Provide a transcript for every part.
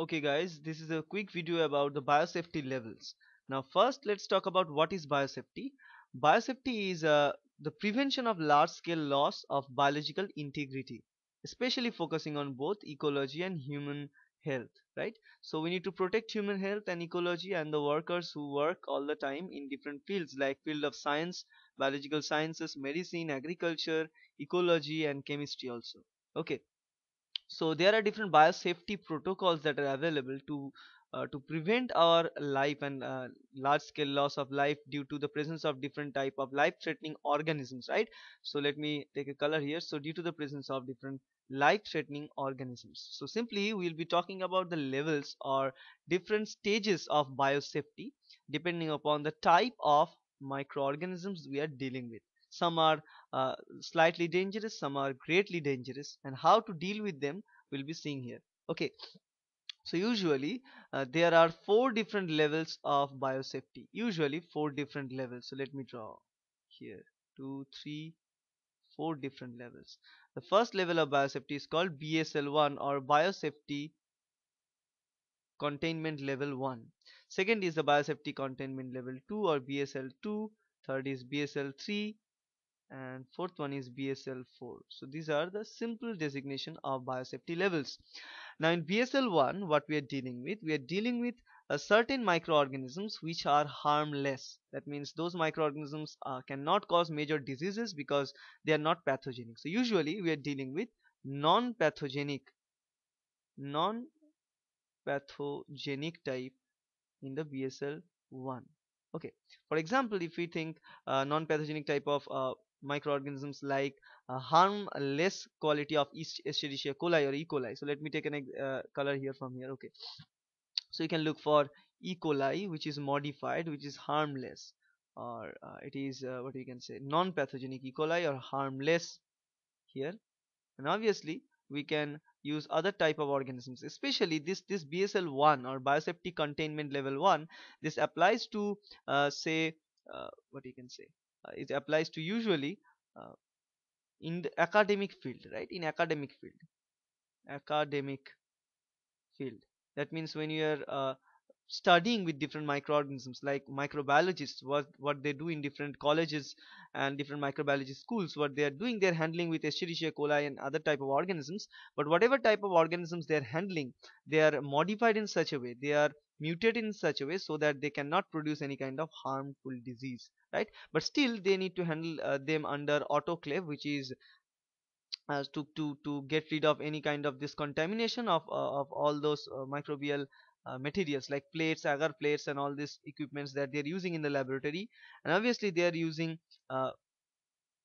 okay guys this is a quick video about the biosafety levels now first let's talk about what is biosafety biosafety is uh, the prevention of large-scale loss of biological integrity especially focusing on both ecology and human health right so we need to protect human health and ecology and the workers who work all the time in different fields like field of science biological sciences medicine agriculture ecology and chemistry also okay so there are different biosafety protocols that are available to uh, to prevent our life and uh, large scale loss of life due to the presence of different type of life threatening organisms right so let me take a color here so due to the presence of different life threatening organisms so simply we will be talking about the levels or different stages of biosafety depending upon the type of microorganisms we are dealing with some are uh, slightly dangerous some are greatly dangerous and how to deal with them we'll be seeing here okay so usually uh, there are four different levels of biosafety usually four different levels so let me draw here two three four different levels the first level of biosafety is called BSL1 or biosafety containment level 1 second is the biosafety containment level 2 or BSL2 third is BSL3 and fourth one is BSL 4 so these are the simple designation of biosafety levels now in BSL 1 what we are dealing with we are dealing with a uh, certain microorganisms which are harmless that means those microorganisms uh, cannot cause major diseases because they are not pathogenic so usually we are dealing with non-pathogenic non-pathogenic type in the BSL 1 okay for example if we think uh, non-pathogenic type of uh, microorganisms like uh, harmless quality of East Escherichia coli or E. coli. So let me take an uh, color here from here. Okay. So you can look for E. coli, which is modified, which is harmless, or uh, it is uh, what you can say non-pathogenic E. coli or harmless here. And obviously we can use other type of organisms especially this this BSL1 or biosafety containment level 1 this applies to uh, say uh, what you can say uh, it applies to usually uh, in the academic field right in academic field academic field that means when you are uh, studying with different microorganisms like microbiologists what what they do in different colleges and different microbiology schools what they are doing they're handling with escherichia coli and other type of organisms but whatever type of organisms they're handling they are modified in such a way they are mutate in such a way so that they cannot produce any kind of harmful disease right but still they need to handle uh, them under autoclave which is as uh, to, to to get rid of any kind of this contamination of uh, of all those uh, microbial uh, materials like plates agar plates and all these equipments that they are using in the laboratory and obviously they are using uh,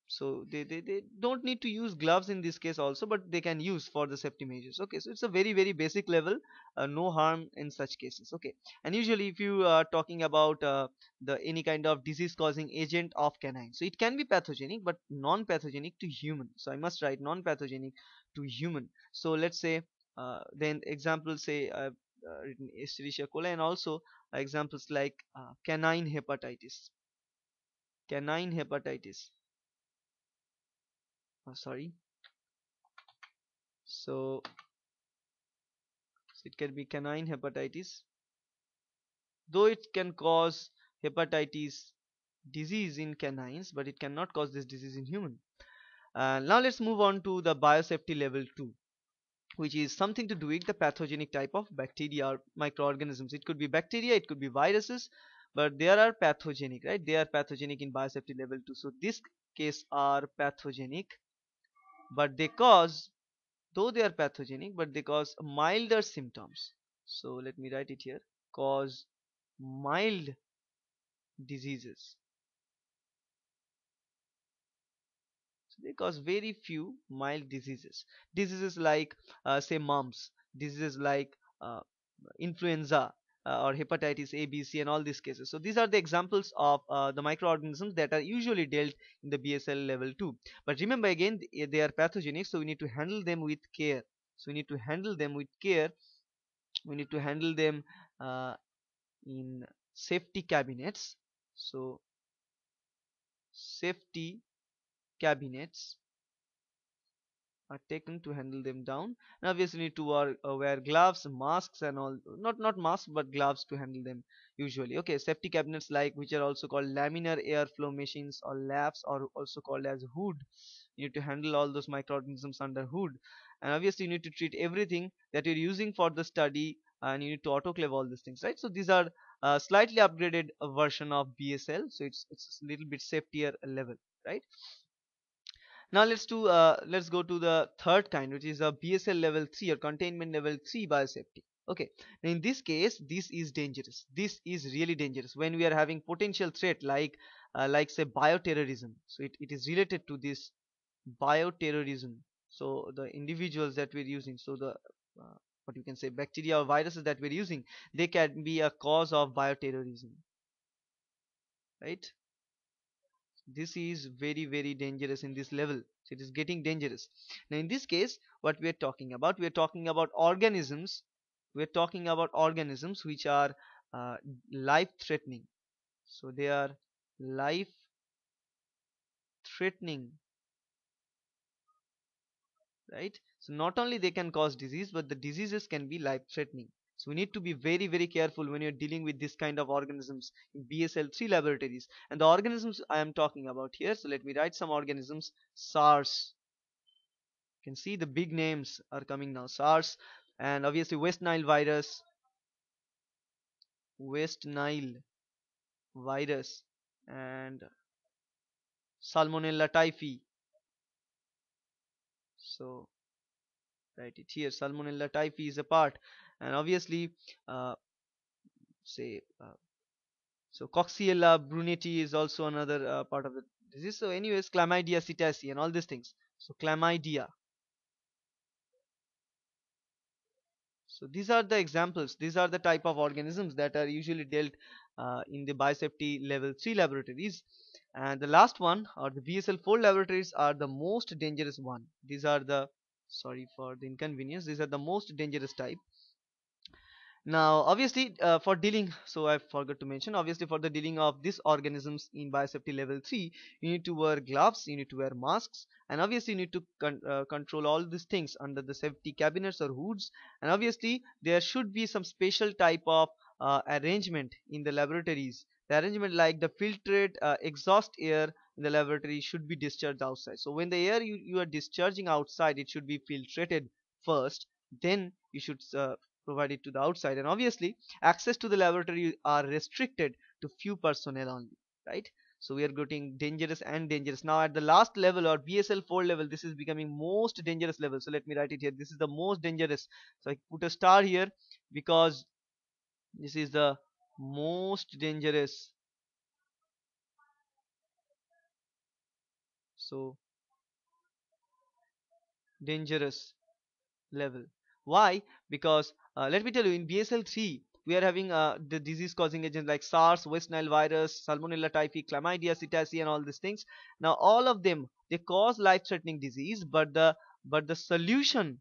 so they, they, they don't need to use gloves in this case also but they can use for the septimages okay so it's a very very basic level uh, no harm in such cases okay and usually if you are talking about uh, the any kind of disease causing agent of canine so it can be pathogenic but non pathogenic to human so i must write non pathogenic to human so let's say uh, then example say i've uh, uh, written Escherichia coli and also examples like uh, canine hepatitis canine hepatitis oh, sorry so it can be canine hepatitis though it can cause hepatitis disease in canines but it cannot cause this disease in human uh, now let's move on to the biosafety level 2 which is something to do with the pathogenic type of bacteria or microorganisms it could be bacteria it could be viruses but there are pathogenic right they are pathogenic in biosafety level 2 so this case are pathogenic but they cause though they are pathogenic but they cause milder symptoms so let me write it here cause mild diseases so they cause very few mild diseases diseases like uh, say mumps diseases like uh, influenza uh, or hepatitis A, B, C and all these cases. So these are the examples of uh, the microorganisms that are usually dealt in the BSL level 2. But remember again eh, they are pathogenic so we need to handle them with care. So we need to handle them with care. We need to handle them uh, in safety cabinets. So safety cabinets are taken to handle them down and obviously need to wear, uh, wear gloves masks and all not not masks but gloves to handle them usually okay safety cabinets like which are also called laminar airflow machines or labs or also called as hood you need to handle all those microorganisms under hood and obviously you need to treat everything that you're using for the study and you need to autoclave all these things right so these are uh, slightly upgraded version of BSL so it's it's a little bit safetier level right now let's do uh, let's go to the third kind which is a bsl level 3 or containment level 3 biosafety okay now in this case this is dangerous this is really dangerous when we are having potential threat like uh, like say bioterrorism so it, it is related to this bioterrorism so the individuals that we're using so the uh, what you can say bacteria or viruses that we're using they can be a cause of bioterrorism right this is very very dangerous in this level so it is getting dangerous now in this case what we are talking about we are talking about organisms we are talking about organisms which are uh, life threatening so they are life threatening right so not only they can cause disease but the diseases can be life threatening so we need to be very very careful when you're dealing with this kind of organisms in BSL-3 laboratories. And the organisms I am talking about here, so let me write some organisms, SARS. You can see the big names are coming now, SARS and obviously West Nile virus, West Nile virus and Salmonella typhi. So write it here, Salmonella typhi is a part and obviously uh, say uh, so coxiella brunetti is also another uh, part of the disease so anyways chlamydia cetaceae and all these things so chlamydia so these are the examples these are the type of organisms that are usually dealt uh, in the biosafety level 3 laboratories and the last one or the bsl 4 laboratories are the most dangerous one these are the sorry for the inconvenience these are the most dangerous type now obviously uh, for dealing so I forgot to mention obviously for the dealing of these organisms in biosafety level 3 you need to wear gloves you need to wear masks and obviously you need to con uh, control all these things under the safety cabinets or hoods and obviously there should be some special type of uh, arrangement in the laboratories the arrangement like the filtered uh, exhaust air in the laboratory should be discharged outside so when the air you, you are discharging outside it should be filtered first then you should uh, provided to the outside and obviously access to the laboratory are restricted to few personnel only right so we are getting dangerous and dangerous now at the last level or bsl 4 level this is becoming most dangerous level so let me write it here this is the most dangerous so i put a star here because this is the most dangerous so dangerous level why because uh, let me tell you in bsl 3 we are having uh, the disease causing agents like SARS, West Nile virus, Salmonella typhi, Chlamydia cetaceae and all these things. Now all of them they cause life threatening disease but the but the solution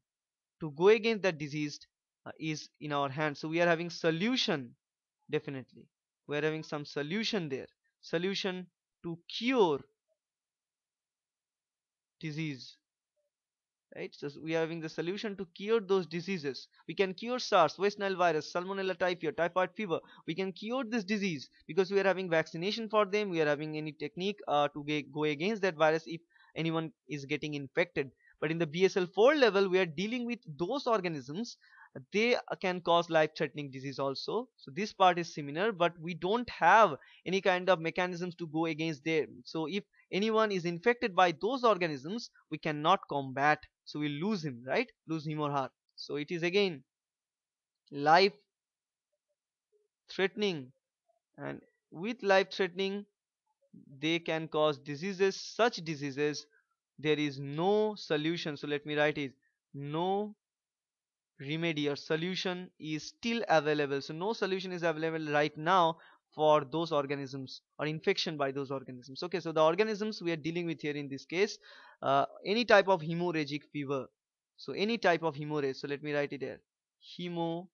to go against that disease uh, is in our hands. So we are having solution definitely. We are having some solution there. Solution to cure disease right so we are having the solution to cure those diseases we can cure SARS West Nile virus salmonella typhi typhoid fever we can cure this disease because we are having vaccination for them we are having any technique uh, to go against that virus if anyone is getting infected but in the BSL 4 level we are dealing with those organisms they can cause life-threatening disease also so this part is similar but we don't have any kind of mechanisms to go against them so if anyone is infected by those organisms we cannot combat so we lose him right lose him or her so it is again life threatening and with life threatening they can cause diseases such diseases there is no solution so let me write it no remedy or solution is still available so no solution is available right now for those organisms or infection by those organisms okay so the organisms we are dealing with here in this case uh, any type of hemorrhagic fever so any type of hemorrhage so let me write it here hemorrhage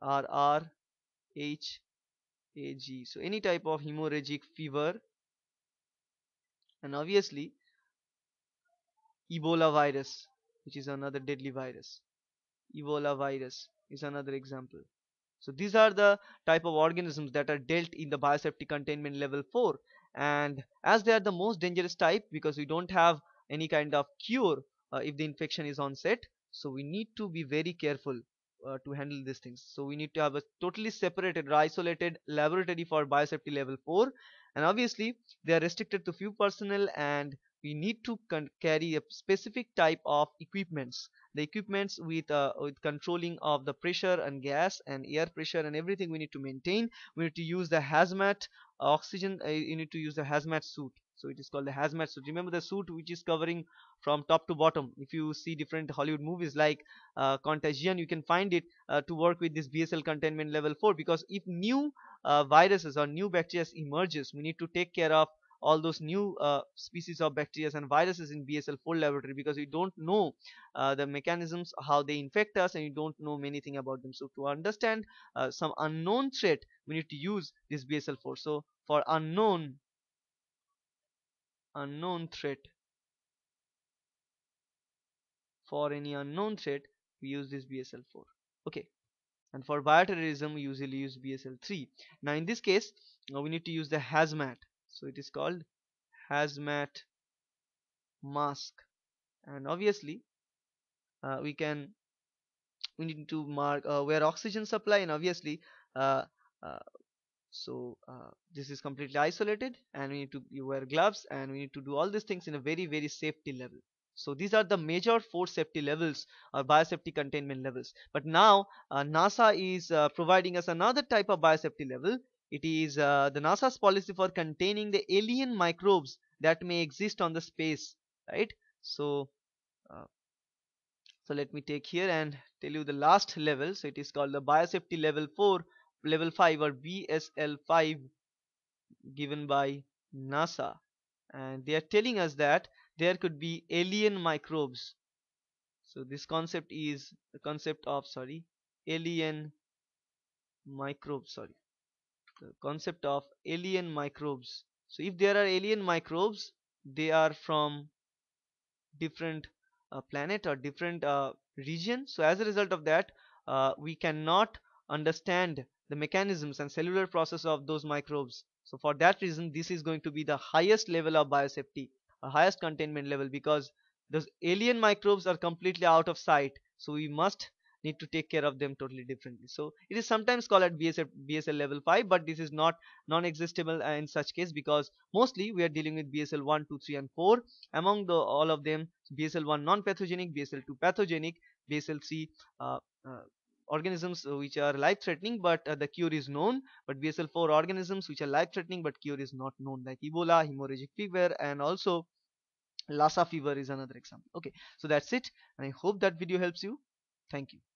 r r h a g so any type of hemorrhagic fever and obviously ebola virus which is another deadly virus. Ebola virus is another example. So these are the type of organisms that are dealt in the biosafety containment level 4 and as they are the most dangerous type because we don't have any kind of cure uh, if the infection is onset so we need to be very careful uh, to handle these things so we need to have a totally separated or isolated laboratory for biosafety level 4 and obviously they are restricted to few personnel and we need to carry a specific type of equipments the equipments with uh, with controlling of the pressure and gas and air pressure and everything we need to maintain we need to use the hazmat oxygen uh, you need to use the hazmat suit so it is called the hazmat suit remember the suit which is covering from top to bottom if you see different hollywood movies like uh, contagion you can find it uh, to work with this bsl containment level 4 because if new uh, viruses or new bacteria emerges we need to take care of all those new uh, species of bacteria and viruses in BSL-4 laboratory because you don't know uh, the mechanisms how they infect us and you don't know many things about them. So to understand uh, some unknown threat, we need to use this BSL-4. So for unknown unknown threat, for any unknown threat, we use this BSL-4. Okay. And for bioterrorism, we usually use BSL-3. Now in this case, now uh, we need to use the hazmat so it is called hazmat mask and obviously uh, we can we need to mark uh, where oxygen supply and obviously uh, uh so uh, this is completely isolated and we need to wear gloves and we need to do all these things in a very very safety level so these are the major four safety levels or biosafety containment levels but now uh, NASA is providing us another type of biosafety level it is uh, the NASA's policy for containing the alien microbes that may exist on the space, right? So, uh, so let me take here and tell you the last level. So it is called the biosafety level 4, level 5 or BSL 5 given by NASA. And they are telling us that there could be alien microbes. So this concept is the concept of sorry alien microbes sorry concept of alien microbes so if there are alien microbes they are from different uh, planet or different uh, region so as a result of that uh, we cannot understand the mechanisms and cellular process of those microbes so for that reason this is going to be the highest level of biosafety or highest containment level because those alien microbes are completely out of sight so we must need to take care of them totally differently so it is sometimes called at BSL, BSL level 5 but this is not non-existible uh, in such case because mostly we are dealing with BSL 1 2 3 and 4 among the all of them BSL 1 non-pathogenic BSL 2 pathogenic BSL 3 uh, uh, organisms which are life threatening but uh, the cure is known but BSL4 organisms which are life threatening but cure is not known like Ebola, hemorrhagic fever and also Lassa fever is another example. Okay, so that's it and I hope that video helps you. Thank you.